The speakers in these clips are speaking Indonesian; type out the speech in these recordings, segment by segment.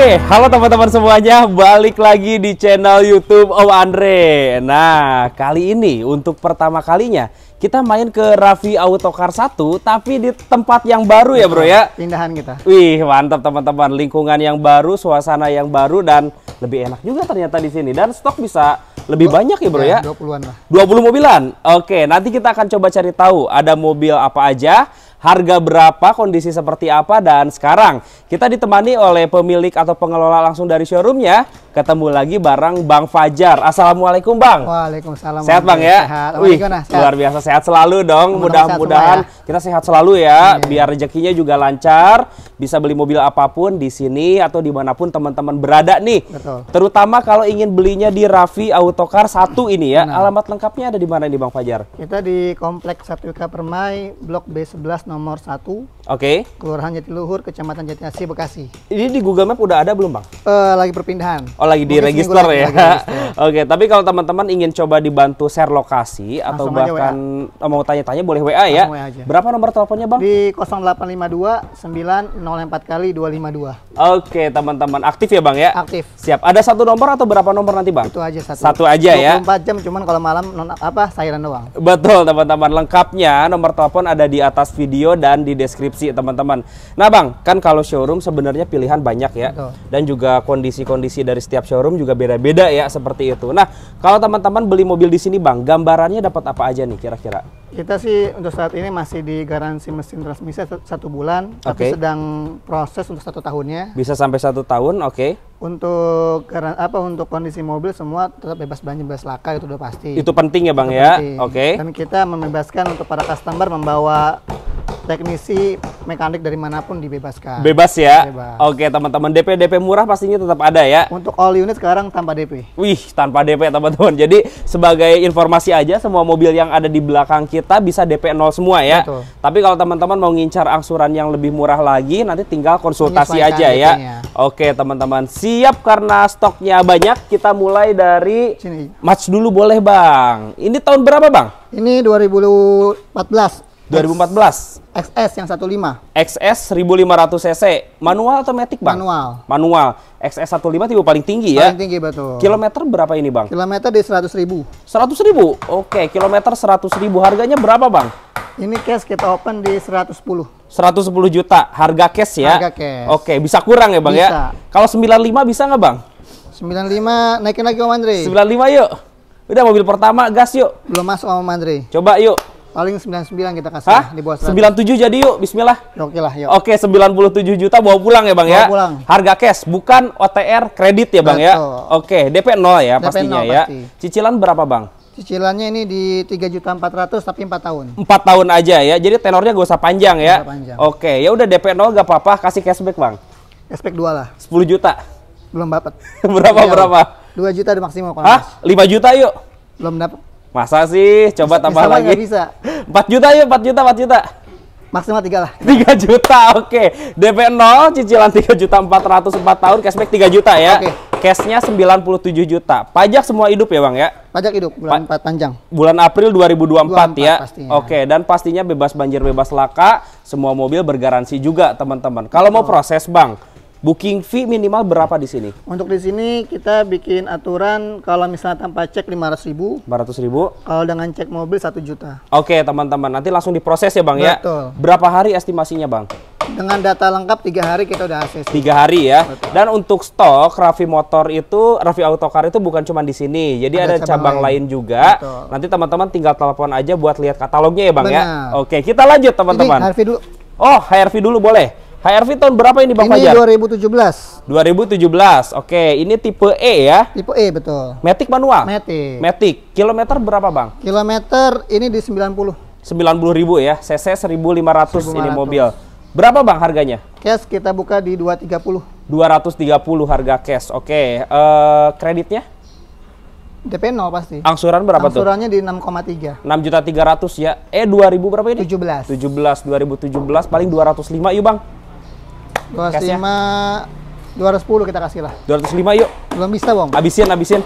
Oke, halo teman-teman semuanya, balik lagi di channel YouTube Om Andre. Nah, kali ini untuk pertama kalinya kita main ke Raffi Autocar 1 tapi di tempat yang baru ya, Bro ya. Pindahan kita. Wih, mantap teman-teman, lingkungan yang baru, suasana yang baru dan lebih enak juga ternyata di sini dan stok bisa lebih Dua, banyak ya, Bro ya. 20-an lah. 20 mobilan. Oke, nanti kita akan coba cari tahu ada mobil apa aja harga berapa, kondisi seperti apa, dan sekarang kita ditemani oleh pemilik atau pengelola langsung dari showroomnya, ketemu lagi bareng Bang Fajar. Assalamualaikum Bang. Waalaikumsalam. Sehat Bang ya. Sehat. Wih, sehat. luar biasa sehat selalu dong. Mudah-mudahan ya. kita sehat selalu ya. Yeah. Biar rezekinya juga lancar, bisa beli mobil apapun di sini atau dimanapun teman-teman berada nih. Betul. Terutama kalau ingin belinya di Raffi Autocar satu ini ya. Nah. Alamat lengkapnya ada di mana nih Bang Fajar? Kita di Kompleks Satwika Permai, Blok B11 nomor 1 Oke. Okay. Kelurahan Jatiluhur, Kecamatan Jatiasih, Bekasi. Ini di Google Map udah ada belum, Bang? Uh, lagi perpindahan. Oh, lagi di register ya. Oke, okay, tapi kalau teman-teman ingin coba dibantu share lokasi atau Langsung bahkan eh, mau tanya-tanya boleh WA ya. aja. Berapa nomor teleponnya, Bang? Di 0852 904 kali 252. Oke, okay, teman-teman aktif ya, Bang ya? Aktif. Siap. Ada satu nomor atau berapa nomor nanti, Bang? Itu aja satu. Satu aja 24 ya. 24 jam cuman kalau malam non apa sairan doang. Betul, teman-teman. Lengkapnya nomor telepon ada di atas video dan di deskripsi teman-teman. Nah bang, kan kalau showroom sebenarnya pilihan banyak ya, Betul. dan juga kondisi-kondisi dari setiap showroom juga beda-beda ya seperti itu. Nah kalau teman-teman beli mobil di sini bang, gambarannya dapat apa aja nih kira-kira? Kita sih untuk saat ini masih di garansi mesin transmisi satu bulan, okay. tapi sedang proses untuk satu tahunnya. Bisa sampai satu tahun, oke? Okay. Untuk karena apa untuk kondisi mobil semua tetap bebas banjir, bebas laka itu udah pasti. Itu penting ya bang itu ya, oke? Okay. Dan kita membebaskan untuk para customer membawa teknisi mekanik dari manapun dibebaskan. Bebas ya. Bebas. Oke, teman-teman DP DP murah pastinya tetap ada ya. Untuk all unit sekarang tanpa DP. Wih, tanpa DP teman-teman. Jadi sebagai informasi aja semua mobil yang ada di belakang kita bisa DP nol semua ya. Betul. Tapi kalau teman-teman mau ngincar angsuran yang lebih murah lagi nanti tinggal konsultasi aja ya. Oke, teman-teman. Siap karena stoknya banyak, kita mulai dari Sini. Match dulu boleh, Bang. Ini tahun berapa, Bang? Ini 2014. 2014. XS yang 15. XS 1500 cc, manual atau matic, Bang? Manual. Manual. XS 15 tipe paling tinggi paling ya. Paling tinggi betul. Kilometer berapa ini, Bang? Kilometer di 100 ribu. 100 ribu? Oke, kilometer 100 ribu. Harganya berapa, Bang? Ini cash kita open di 110. 110 juta harga cash ya. Harga cash. Oke, bisa kurang ya, Bang ya? bisa. ya? Kalau 95 bisa nggak, Bang? 95 naikin lagi Om Andre. 95 yuk. Udah mobil pertama gas yuk. Belum masuk Om Andre. Coba yuk. Paling 99 kita kasih Hah? di bawah 100. 97 jadi yuk, bismillah. Ya, oke lah, yuk. Ya. Oke, 97 juta bawa pulang ya, Bang ya. bawa ya. pulang. Harga cash, bukan OTR kredit ya, Bang Betul. ya. Oke, DP 0 ya DP pastinya 0, pasti. ya. Cicilan berapa, Bang? Cicilannya ini di 3 juta 400 tapi 4 tahun. 4 tahun aja ya. Jadi tenornya gak usah panjang ya. Gak panjang. Oke, ya udah DP 0 gak apa-apa, kasih cashback, Bang. Cashback 2 lah. 10 juta. Belum dapat. berapa ya, berapa? 2 juta di maksimal kalau. Hah? 5 juta yuk. Belum dapat. Masa sih? Coba bisa, tambah bisa lagi. bisa. 4 juta ya, 4 juta, 4 juta. Maksimal 3 lah. 3 juta, oke. Okay. DP 0, cicilan 3 juta 404 tahun, cashback 3 juta ya. Oke. Okay. Cashnya 97 juta. Pajak semua hidup ya Bang ya? Pajak hidup, bulan pa 4 panjang. Bulan April 2024, 2024 ya? Pastinya. Oke, okay. dan pastinya bebas banjir, bebas laka. Semua mobil bergaransi juga teman-teman. Kalau oh. mau proses Bang, Booking fee minimal berapa di sini? Untuk di sini kita bikin aturan kalau misalnya tanpa cek 500 ribu. 500 ribu. Kalau dengan cek mobil 1 juta. Oke teman-teman, nanti langsung diproses ya Bang Betul. ya? Betul. Berapa hari estimasinya Bang? Dengan data lengkap tiga hari kita udah akses. Tiga hari ya. Betul. Dan untuk stok Raffi Motor itu, Raffi Autocar itu bukan cuma di sini. Jadi ada, ada cabang, cabang lain. lain juga. Betul. Nanti teman-teman tinggal telepon aja buat lihat katalognya ya Bang ya. Benar. ya. Oke, kita lanjut teman-teman. HRV dulu. Oh, HRV dulu boleh. HRV tahun berapa ini Bang ini Fajar? Ini 2017. 2017. Oke, ini tipe E ya? Tipe E betul. Matic manual? Matic. Matic. Kilometer berapa Bang? Kilometer ini di 90. 90 ribu ya. CC 1500 1500 ini mobil. Berapa Bang harganya? Cash kita buka di 230. 230 harga cash. Oke, uh, kreditnya? DP 0 pasti. Angsuran berapa Angsurannya tuh? Angsurannya di 6,3. 6 juta 300 ya. Eh 2000 berapa ini? 17. 17 2017 paling 205 yuk Bang. 205 210 ya. kita kasih lah. 205 yuk. Belum bisa, Bang. Habisin, habisin.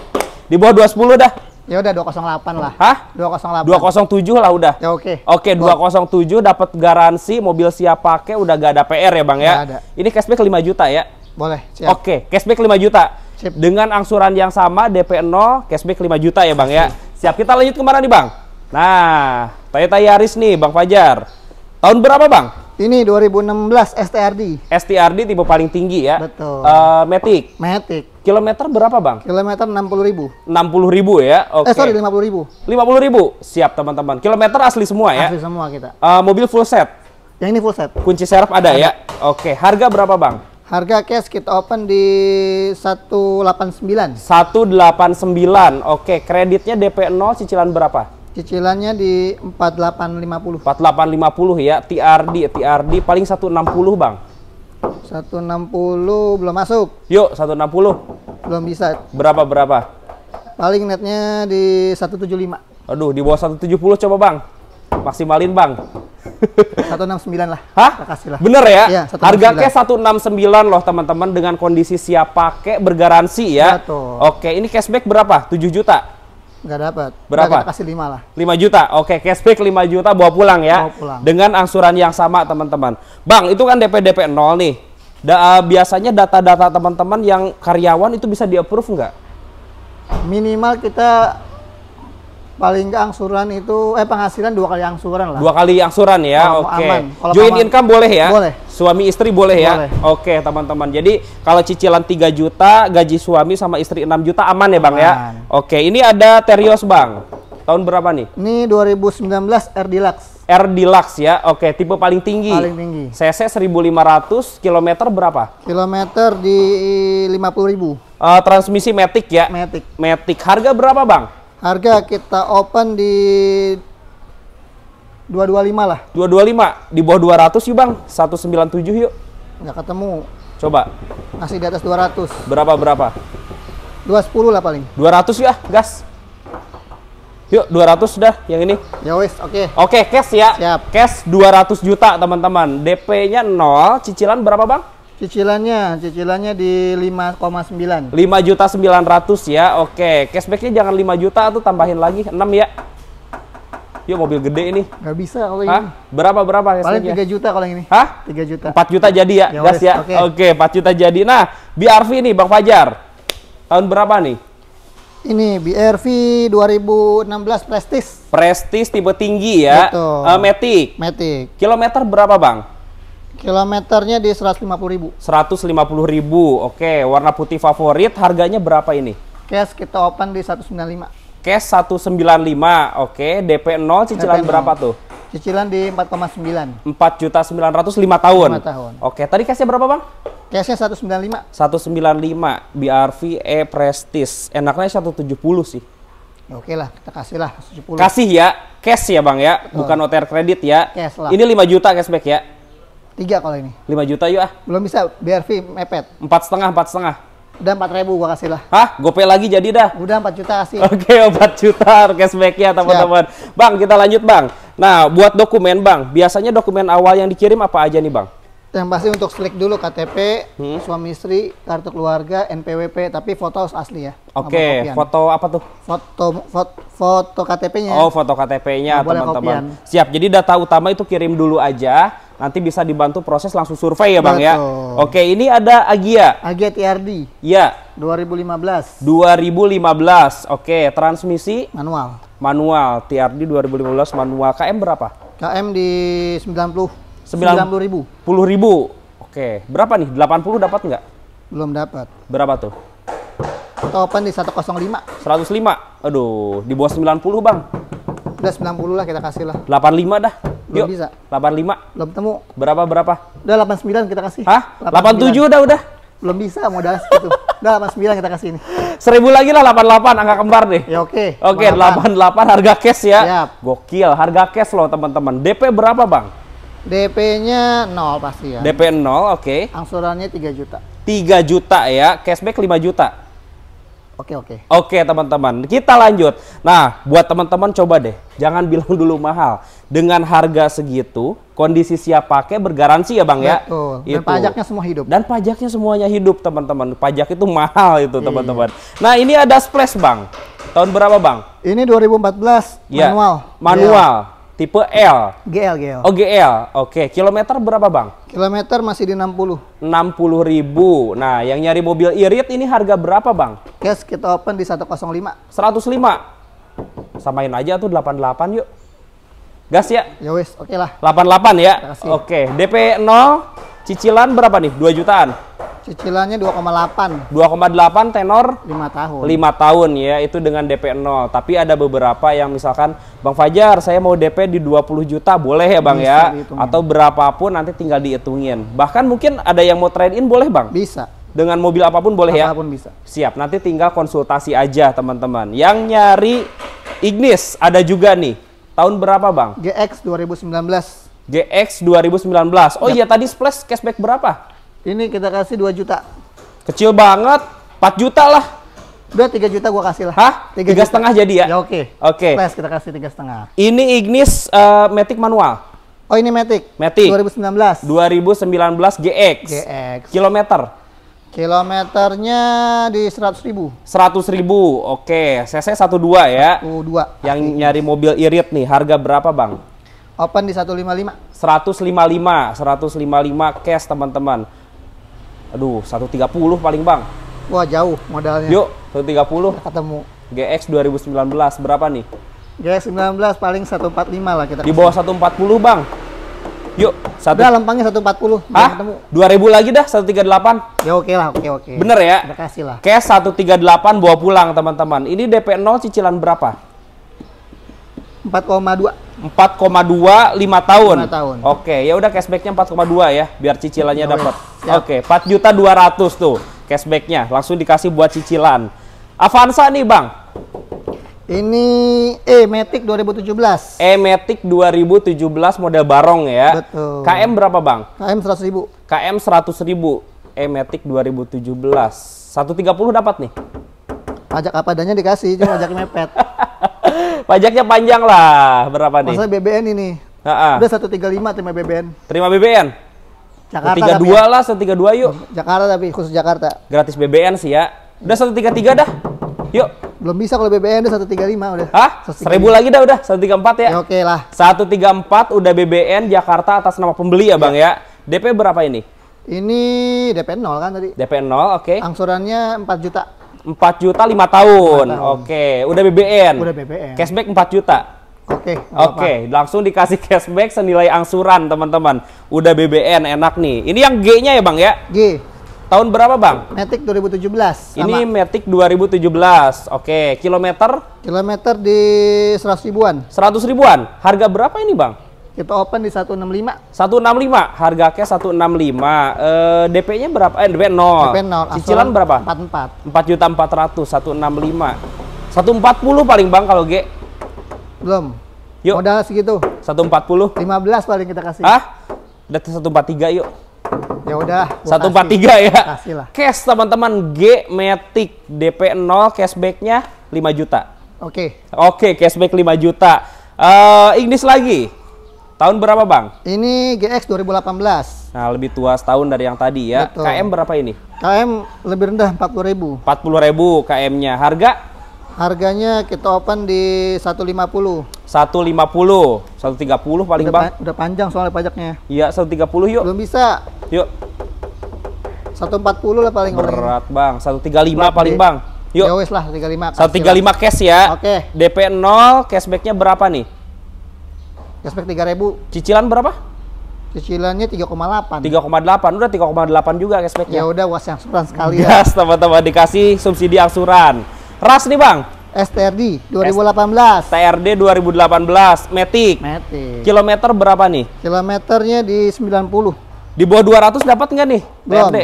Di bawah 210 dah. Ya udah 208 lah. Hah? 208. 207 lah udah. Ya oke. Okay. Oke, okay, 207 dapat garansi mobil siap pakai udah gak ada PR ya, Bang ya. Gak ada. Ini cashback 5 juta ya. Boleh, siap. Oke, okay, cashback 5 juta. Sip. Dengan angsuran yang sama DP 0, cashback 5 juta ya, Bang ya. Siap, kita lanjut kemana nih, Bang? Nah, Toyota Yaris nih, Bang Fajar. Tahun berapa, Bang? Ini 2016 STRD. STRD tipe paling tinggi ya. Betul. Uh, Matic. Matic. Kilometer berapa bang? Kilometer 60 ribu. 60 ribu ya? Oke. Okay. Eh sorry 50 ribu. 50 ribu? Siap teman-teman. Kilometer asli semua ya? Asli semua kita. Uh, mobil full set? Yang ini full set. Kunci serep ada, ada. ya? Oke. Okay. Harga berapa bang? Harga cash kita open di 189. 189. Oke, okay. kreditnya DP 0 cicilan berapa? Cicilannya di 4850. 4850 ya, TRD, TRD paling 160, Bang. 160 belum masuk. Yuk, 160. Belum bisa. Berapa berapa? Paling netnya di 175. Aduh, di bawah 170 coba, Bang. Maksimalin, Bang. 169 lah. Hah? Kasih lah. Bener ya? ya kayak Harga ke 169 loh teman-teman dengan kondisi siap pakai bergaransi ya. Betul. Oke, ini cashback berapa? 7 juta. Nggak dapat. Berapa? Nggak, kasih 5 lah. 5 juta. Oke, cashback 5 juta bawa pulang ya. Bawa pulang. Dengan angsuran yang sama, teman-teman. Bang, itu kan DP DP 0 nih. Da, eh, biasanya data-data teman-teman yang karyawan itu bisa di-approve nggak? Minimal kita paling keangsuran angsuran itu eh penghasilan dua kali angsuran lah. Dua kali angsuran ya. Oke. Okay. Join income boleh ya? Boleh. Suami istri boleh, ya? boleh. ya? Oke, okay, teman-teman. Jadi kalau cicilan 3 juta, gaji suami sama istri 6 juta aman ya, Bang ya? Oke, okay. ini ada Terios, Bang. Tahun berapa nih? Ini 2019 R Deluxe. R Deluxe ya. Oke, tipe paling tinggi. Paling tinggi. CC 1500, kilometer berapa? Kilometer di 50.000. Uh, eh, transmisi Matic ya? Matic. Matic. Harga berapa, Bang? Harga kita open di 225 lah. 225 di bawah 200 yuk Bang. 197 yuk. Enggak ketemu. Coba. Masih di atas 200. Berapa berapa? 210 lah paling. 200 ya, ah, gas. Yuk 200 dah yang ini. Ya wis, oke. Okay. Oke, okay, cash ya. Siap. Cash 200 juta, teman-teman. DP-nya 0, cicilan berapa, Bang? Cicilannya, cicilannya di 5,9. 5 juta 900 ya. Oke, cashbacknya jangan 5 juta atau tambahin lagi 6 ya. Yuk mobil gede ini. Gak bisa kalau Hah? ini. Berapa berapa cashbacknya? Paling 3 juta kalau yang ini. Hah? 3 juta. 4 juta jadi ya, ya gas ya. Oke. Oke, 4 juta jadi. Nah, BRV nih Bang Fajar. Tahun berapa nih? Ini BRV 2016 Prestige. Prestige tipe tinggi ya. Betul. Uh, Matic. Matic. Kilometer berapa, Bang? Kilometernya di 150000 150000 oke. Okay. Warna putih favorit, harganya berapa ini? Cash kita open di 195. Cash 195, oke. Okay. DP 0, cicilan DP 0. berapa tuh? Cicilan di 4,9. 4 juta 900, 5 tahun? 5 tahun. Oke, okay. tadi cashnya berapa bang? Cashnya 195. 195, BRV E Prestige. Enaknya 170 sih. Ya oke lah, kita kasih lah 170. Kasih ya, cash ya bang ya, Betul. bukan OTR kredit ya. Cash lah. Ini 5 juta cashback ya? Tiga kalau ini. lima juta yuk ah. Belum bisa, BRV mepet. Empat setengah, empat setengah. Udah empat ribu gua kasih lah. Hah? Gope lagi jadi dah? Udah empat juta kasih. Oke, empat juta cashback ya teman-teman. Bang, kita lanjut bang. Nah, buat dokumen bang, biasanya dokumen awal yang dikirim apa aja nih bang? Yang pasti untuk selek dulu KTP, hmm? suami istri, kartu keluarga, NPWP, tapi foto asli ya. Oke, okay, foto apa tuh? Foto foto, foto KTP-nya. Oh, foto KTP-nya teman-teman. Siap. Jadi data utama itu kirim dulu aja nanti bisa dibantu proses langsung survei ya Bang ya. Betul. ya. Oke, ini ada Agia. Agia TRD. Ya. 2015. 2015. Oke, transmisi manual. Manual TRD 2015 manual KM berapa? KM di 90. 90 ribu. 10 ribu. Oke, berapa nih? 80 dapat nggak? Belum dapat. Berapa tuh? Topan di 105. 105. Aduh, di bawah 90, Bang. Udah 90 lah kita kasih lah. 85 dah. Belum Yuk. bisa. 85. Belum temu. Berapa berapa? Udah 89 kita kasih. Hah? 87 udah udah. Belum bisa modal segitu. udah 89 kita kasih ini. 1000 lagi lah 88 angka kembar deh. Ya oke. Okay. Oke, okay, 88 harga cash ya. Siap. Gokil harga cash loh teman-teman. DP berapa, Bang? DP-nya 0 pasti ya. DP 0, oke. Okay. Angsurannya 3 juta. 3 juta ya, cashback 5 juta. Oke, okay, oke. Okay. Oke, okay, teman-teman. Kita lanjut. Nah, buat teman-teman coba deh Jangan bilang dulu mahal. Dengan harga segitu, kondisi siap pakai bergaransi ya Bang ya. Dan pajaknya semua hidup. Dan pajaknya semuanya hidup teman-teman. Pajak itu mahal itu iya. teman-teman. Nah ini ada splash Bang. Tahun berapa Bang? Ini 2014 ya. manual. Manual. GL. Tipe L. GL, GL. Oh GL, oke. Kilometer berapa Bang? Kilometer masih di 60. 60 ribu. Nah yang nyari mobil irit ini harga berapa Bang? Cash kita open di 105. 105? Samain aja tuh 88 yuk. Gas ya? Ya wis, oke okay lah. 88 ya? Oke, okay. DP 0 cicilan berapa nih? 2 jutaan. Cicilannya 2,8. 2,8 tenor 5 tahun. 5 tahun ya, itu dengan DP 0. Tapi ada beberapa yang misalkan Bang Fajar, saya mau DP di 20 juta, boleh ya Bang Bisa ya? Dihitungin. Atau berapapun nanti tinggal dihitungin. Bahkan mungkin ada yang mau trade in boleh Bang? Bisa dengan mobil apapun boleh apapun ya? Apapun bisa. Siap, nanti tinggal konsultasi aja teman-teman. Yang nyari Ignis ada juga nih. Tahun berapa bang? GX 2019. GX 2019. Oh yep. Iya. iya tadi Splash cashback berapa? Ini kita kasih 2 juta. Kecil banget, 4 juta lah. Udah 3 juta gua kasih lah. Hah? 3, 3 setengah jadi ya? Ya oke. Okay. Oke. Okay. Splash kita kasih 3 setengah. Ini Ignis uh, Matic manual? Oh ini Matic? Matic. 2019. 2019 GX. GX. Kilometer? Kilometernya di seratus ribu. Seratus ribu, oke. CC dua ya. dua. Yang nyari mobil irit nih, harga berapa bang? Open di satu lima lima. lima lima, Seratus seratus lima lima cash teman-teman. Aduh, satu tiga puluh paling bang. Wah jauh modalnya. Yuk, satu tiga puluh. Ketemu. GX belas berapa nih? GX belas paling satu empat lima lah kita. Di bawah satu empat puluh bang. Yuk, satu. Udah lempangnya 140. Hah? Ketemu. 2000 lagi dah 138. Ya oke okay lah, oke okay, oke. Okay. Bener ya? Makasih lah. Cash 138 bawa pulang teman-teman. Ini DP 0 cicilan berapa? 4,2. 4,2 5 tahun. 5 tahun. Oke, okay. ya udah cashbacknya 4,2 ya, biar cicilannya oh, dapat. Ya. Oke, 4 juta 200 tuh cashbacknya langsung dikasih buat cicilan. Avanza nih, Bang. Ini E Matic 2017. E Matic 2017 model barong ya. Betul. KM berapa bang? KM 100 ribu. KM 100 ribu. E Matic 2017. 130 dapat nih. Pajak apa adanya dikasih, cuma pajak mepet. Pajaknya panjang lah. Berapa nih? Masa BBN ini. Ha -ha. Udah 135 terima BBN. Terima BBN. Jakarta 32 lah, 132 yuk. Jakarta tapi khusus Jakarta. Gratis BBN sih ya. Udah 133 dah. Yuk. Belum bisa kalau BBN udah 135 udah. Hah? 135. 1000 lagi dah udah 134 ya. ya Oke okay lah. 134 udah BBN Jakarta atas nama pembeli ya Bang ya. ya. DP berapa ini? Ini DP 0 kan tadi. DP 0 oke. Okay. Angsurannya 4 juta. 4 juta 5 tahun. tahun. Oke, okay. udah BBN. Udah BBN. Cashback 4 juta. Oke. Okay, Oke, okay, langsung dikasih cashback senilai angsuran, teman-teman. Udah BBN enak nih. Ini yang G-nya ya, Bang ya? G. Tahun berapa bang? Matic 2017. Sama. Ini Matic 2017. Oke, kilometer? Kilometer di 100 ribuan. 100 ribuan. Harga berapa ini bang? Kita open di 165. 165. Harga cash 165. e, DP-nya berapa? Eh DP 0. DP 0. Cicilan berapa? 44. 4 juta 400 165. 140 paling Bang kalau G. Belum. Yuk. Modal segitu. 140. 15 paling kita kasih. Ah? Udah 143 yuk. Ya udah. tiga ya. kasihlah Cash teman-teman G Matic DP 0 cashbacknya lima juta. Oke. Okay. Oke, okay, cashback lima juta. Uh, eh, Inggris lagi. Tahun berapa, Bang? Ini GX 2018. Nah, lebih tua setahun dari yang tadi ya. Betul. KM berapa ini? KM lebih rendah 40.000. 40.000 KM-nya. Harga Harganya kita open di 150. 150, 130 paling udah, bang. udah panjang soalnya pajaknya. Iya, 130 yuk. Belum bisa. Yuk. 140 lah paling Berat, orangnya. Bang. 135 Berat paling, Bang. Yuk. Ya wes lah 35. 135 cash ya. Oke. Okay. DP 0, cashbacknya berapa nih? Cashback 3000. Cicilan berapa? Cicilannya 3,8. 3,8. Udah 3,8 juga cashbacknya. Ya udah was yang sekali Gas, ya. teman-teman dikasih subsidi angsuran. Ras nih bang. STRD 2018. TRD 2018, Matic. Matic. Kilometer berapa nih? Kilometernya di 90. Di bawah 200 dapat nggak nih? Belum. TRD.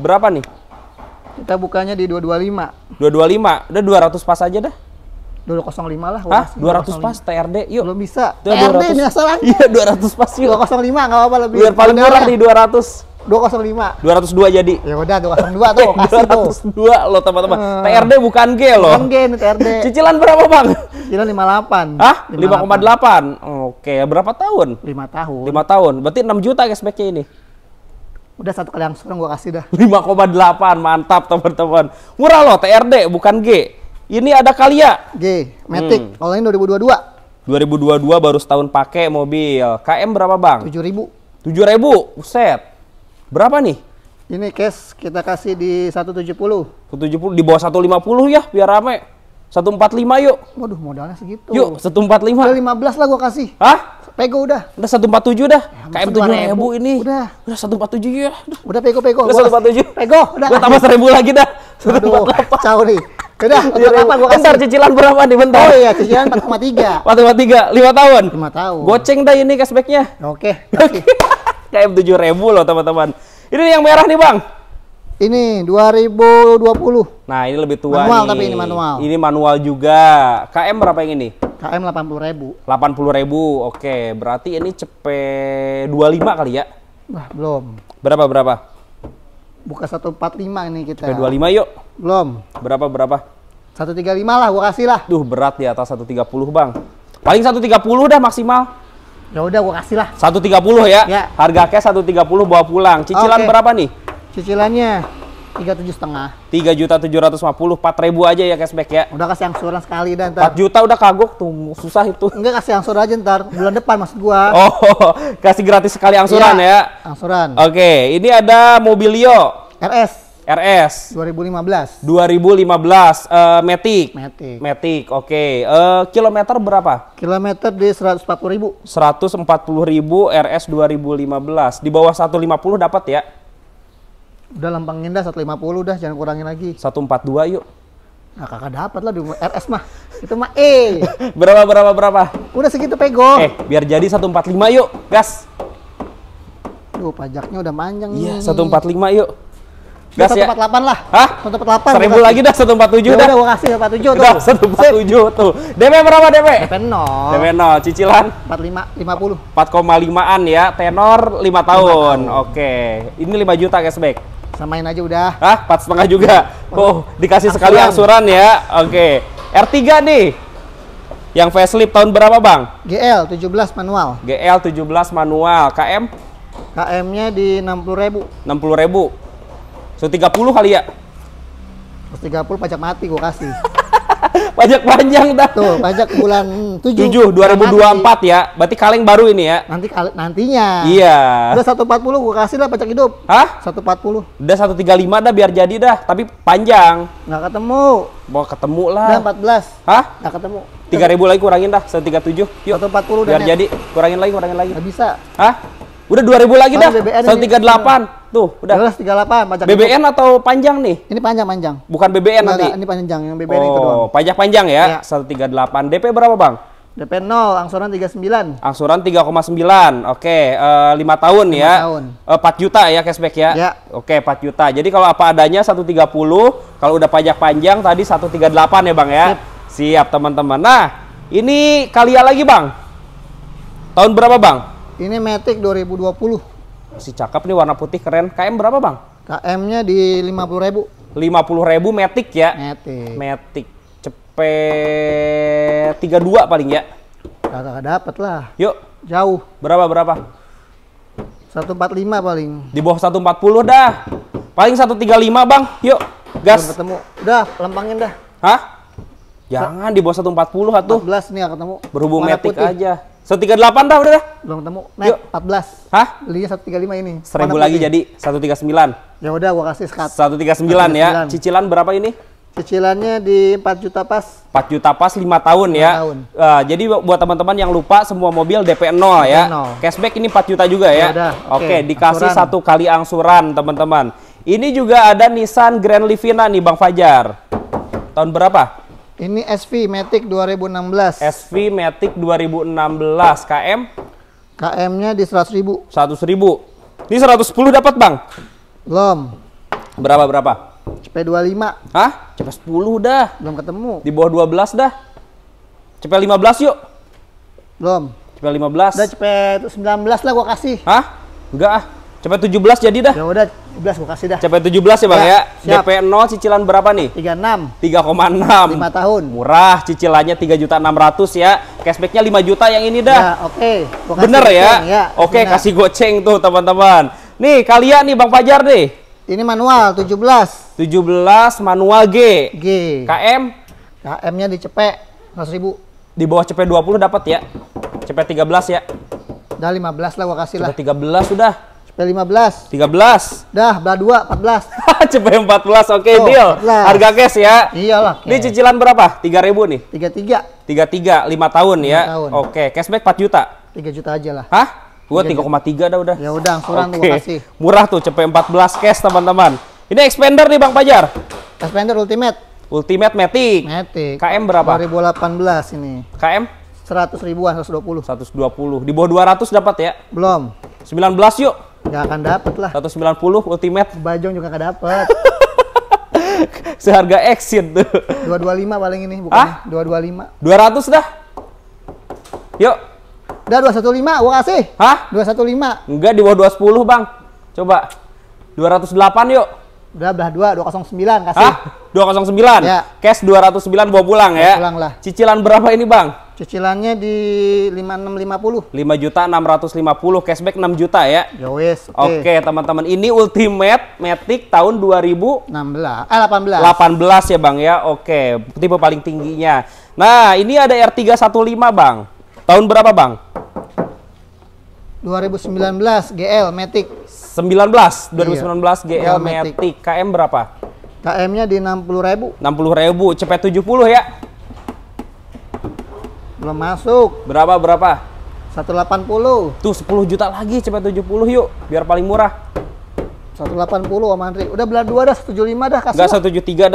Berapa nih? Kita bukanya di 225. 225. Udah 200 pas aja dah. 205 lah. Hah? 200 pas TRD, yuk. Belum bisa. TRD ini biasa Iya, 200 pas yuk. 205 nggak apa-apa lebih. Biar paling murah di 200. 205. 202 jadi. Ya udah 202 tuh kasih 202 tuh. lo teman-teman. Hmm. TRD bukan G loh. Bukan G ini TRD. Cicilan berapa, Bang? Cicilan 58. Hah? 5,8. Oke, berapa tahun? 5 tahun. 5 tahun. Berarti 6 juta cashbacknya ini. Udah satu kali langsung gua kasih dah. 5,8. Mantap, teman-teman. Murah loh TRD bukan G. Ini ada Kalia. G, Matic. Hmm. Kalau ini 2022. 2022 baru setahun pakai mobil. KM berapa, Bang? 7000. 7000. Buset. Berapa nih? Ini cash kita kasih di 170. 170 di bawah 150 ya biar rame. 145 yuk. Waduh, modalnya segitu. Yuk, 145. Udah 15 lah gua kasih. Hah? Pego udah. Udah 147 dah. Ya, KM 7000 ini. Udah. Udah 147 ya. Udah, udah pego pego. Udah 147. Pego, udah. Gua tambah 1000 lagi dah. 148. Cau nih. Udah, untuk apa gua kasih? Bentar, cicilan berapa nih bentar? Oh iya, cicilan 4,3. 4,3, 5 tahun? 5 tahun. Goceng dah ini cashbacknya. Oke, okay, KM 7000 loh teman-teman. Ini yang merah nih bang. Ini 2020. Nah ini lebih tua manual, nih. tapi ini manual. Ini manual juga. KM berapa yang ini? KM 80000 ribu. puluh ribu, oke. Berarti ini cepet 25 kali ya? Wah, belum. Berapa, berapa? Buka 145 ini kita. Cepet 25 yuk. Belum. Berapa, berapa? 135 lah, gua kasih lah. Duh, berat di atas 130 bang. Paling 130 dah maksimal. Ya udah gua kasih lah. 130 ya. ya. Harga cash 130 bawa pulang. Cicilan okay. berapa nih? Cicilannya tiga tujuh setengah tiga juta tujuh ratus lima puluh empat ribu aja ya cashback ya udah kasih angsuran sekali dan empat juta udah kagok tuh susah itu enggak kasih angsuran aja ntar bulan depan maksud gua oh kasih gratis sekali angsuran ya, ya. angsuran oke okay, ini ada mobilio rs RS 2015. 2015 uh, Matic. Matic. Matic. Oke. Okay. Uh, eh, kilometer berapa? Kilometer di 140.000. 140.000 RS 2015. Di bawah 150 dapat ya? Udah lempengin dah 150 dah, jangan kurangin lagi. 142 yuk. Nah, kakak dapat lah di RS mah. Itu mah E. berapa berapa berapa? Udah segitu pego. Eh, biar jadi 145 yuk. Gas. Duh, pajaknya udah panjang Iya, 145 yuk. Gas ya? 148 lah. Hah? 148. 1000 lagi dah 147 ya dah. Udah gua kasih 147 tuh. Udah 147 tuh. DP berapa DP? DP 0. DP 0. Cicilan? 45 50. 4,5-an ya. Tenor 5 tahun. 5 tahun. Oke. Ini 5 juta cashback. Samain aja udah. Hah? 4 setengah juga. Oh, dikasih angsuran. sekali angsuran ya. Oke. R3 nih. Yang facelift tahun berapa, Bang? GL 17 manual. GL 17 manual. KM? KM-nya di 60.000. 60.000. So 30 kali ya? puluh pajak mati gue kasih. pajak panjang dah. Tuh, pajak bulan 7. 7 2024 mati. ya. Berarti kaleng baru ini ya. Nanti kal nantinya. Iya. Udah 140 gue kasih lah pajak hidup. Hah? 140. Udah 135 dah biar jadi dah, tapi panjang. Nggak ketemu. Mau ketemu lah. Udah 14. Hah? Nggak ketemu. 3000 lagi kurangin dah, 137. Yuk. 140 udah. Biar jadi, kurangin lagi, kurangin lagi. Nggak bisa. Hah? Udah 2000 lagi dah. BBN 138. Tuh, udah. Jelas 38 pajak. BBN hidup. atau panjang nih? Ini panjang panjang. Bukan BBN Enggak, nanti. Ini panjang yang BBN oh, itu doang. Oh, pajak panjang ya. ya. 138. DP berapa, Bang? DP 0, angsuran 39. Angsuran 3,9. Oke, okay. uh, 5 tahun 5 ya. tahun. Uh, eh, 4 juta ya cashback ya. ya. Oke, okay, 4 juta. Jadi kalau apa adanya 130, kalau udah pajak panjang tadi 138 ya, Bang ya. Sip. Siap, teman-teman. Nah, ini Kalia lagi, Bang. Tahun berapa, Bang? Ini Matic 2020. Masih cakep nih warna putih keren. KM berapa bang? KM-nya di 50 ribu. 50 ribu Matic ya? Matic. Matic. Cepet 32 paling ya? Kagak dapet lah. Yuk. Jauh. Berapa berapa? 145 paling. Di bawah 140 dah. Paling 135 bang. Yuk. Gas. Belum ketemu. Udah, lempangin dah. Hah? Jangan di bawah 140 atuh. 14 nih ketemu. Berhubung Mana Matic putih. aja. 138 dah udah dah. Belum ketemu. Naik Yuk. 14. Hah? Belinya 135 ini. 1000 lagi jadi 139. Ya udah gua kasih skat. 139, 139 ya. Cicilan berapa ini? Cicilannya di 4 juta pas. 4 juta pas 5 tahun 5 ya. Tahun. Uh, jadi buat teman-teman yang lupa semua mobil DP 0 ya. 0. Cashback ini 4 juta juga ya. ya Oke, okay. okay, dikasih angsuran. satu kali angsuran teman-teman. Ini juga ada Nissan Grand Livina nih Bang Fajar. Tahun berapa? Ini SV Matic 2016. SV Matic 2016 KM? KM-nya di 100.000. ribu. 100 ribu. Ini 110 dapat bang? Belum. Berapa berapa? CP25. Hah? CP10 dah. Belum ketemu. Di bawah 12 dah. CP15 yuk. Belum. CP15. Udah CP19 lah gua kasih. Hah? Enggak ah. Cepet 17 jadi dah. Ya udah 17 gua kasih dah. Cepet 17 ya Bang ya. ya. DP 0 cicilan berapa nih? 36. 3,6. 5 tahun. Murah cicilannya 3.600 ya. Cashbacknya 5 juta yang ini dah. Ya, oke. Okay. Bener ya? ya. Oke, okay, kasih goceng tuh teman-teman. Nih, kalian nih Bang Fajar nih. Ini manual 17. 17 manual G. G. KM? KM-nya di cepet 100.000. Di bawah cepet 20 dapat ya. Cepet 13 ya. Udah 15 lah gua kasih cepet lah. 13 sudah p 15. 13. Dah, belah 2 14. CP 14. Oke, okay, oh, deal. 14. Harga cash ya. Iyalah. Okay. Ini cicilan berapa? 3000 nih. 33. 33 5 tahun 5 ya. Oke, okay. cashback 4 juta. 3 juta aja lah. Hah? Gua 3,3 dah udah. Ya udah, kurang okay. tuh kasih. Murah tuh CP 14 cash, teman-teman. Ini expander nih Bang Pajar. Expander Ultimate. Ultimate Matic. Matic. KM berapa? 2018 ini. KM? 100 ribuan, 120. 120. Di bawah 200 dapat ya? Belum. 19 yuk. Nggak akan dapet lah. 190 ultimate. Bajong juga nggak dapet. Seharga exit tuh. 225 paling ini bukan. Ah? 225. 200 dah. Yuk. Udah 215 gua kasih. Hah? 215. Enggak di bawah 210, Bang. Coba. 208 yuk. Udah belah 2, 209 kasih. Hah? 209. Ya. Cash 209 bawa pulang ya. Pulang lah. Cicilan berapa ini, Bang? Cicilannya di 5650. 5 juta 650 cashback 6 juta ya. Ya wes. Oke, okay. okay, teman-teman, ini Ultimate Matic tahun 2016 eh 18. 18 ya, Bang ya. Oke, okay. tipe paling tingginya. Nah, ini ada R315, Bang. Tahun berapa, Bang? 2019 GL Matic. 19 2019 iya. GL Matic. Matic. KM berapa? KM-nya di 60.000. 60.000, cepet 70 ya. Belum masuk. Berapa berapa? 180. Tuh 10 juta lagi cepat 70 yuk biar paling murah. 180 Om Andri. Udah belah dua dah 175 dah kasih. Enggak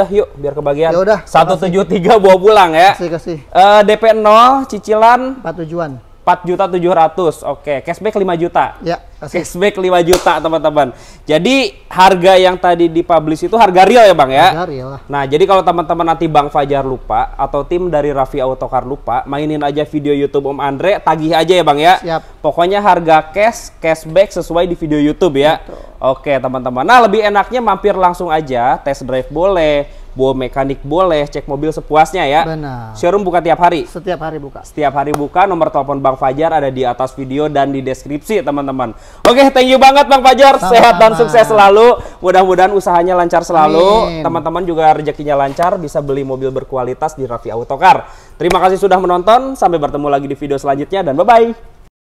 173 dah yuk biar kebagian. Ya udah. 173 bawa pulang ya. Kasih kasih. Uh, eh, DP 0 cicilan 4 tujuan. 4 juta 700. Oke, cashback 5 juta. Ya, okay. Cashback 5 juta, teman-teman. Jadi harga yang tadi dipublish itu harga real ya, Bang ya? Harga real lah. Nah, jadi kalau teman-teman nanti Bang Fajar lupa atau tim dari Raffi Autocar lupa, mainin aja video YouTube Om Andre, tagih aja ya, Bang ya. Siap. Pokoknya harga cash cashback sesuai di video YouTube ya. Oke, Oke, teman-teman. Nah, lebih enaknya mampir langsung aja, test drive boleh bawa mekanik boleh, cek mobil sepuasnya ya. Benar. Showroom buka tiap hari. Setiap hari buka. Setiap hari buka. Nomor telepon Bang Fajar ada di atas video dan di deskripsi, teman-teman. Oke, thank you banget Bang Fajar. Sama -sama. Sehat dan sukses selalu. Mudah-mudahan usahanya lancar selalu. Teman-teman juga rezekinya lancar, bisa beli mobil berkualitas di Raffi Autocar. Terima kasih sudah menonton. Sampai bertemu lagi di video selanjutnya dan bye-bye.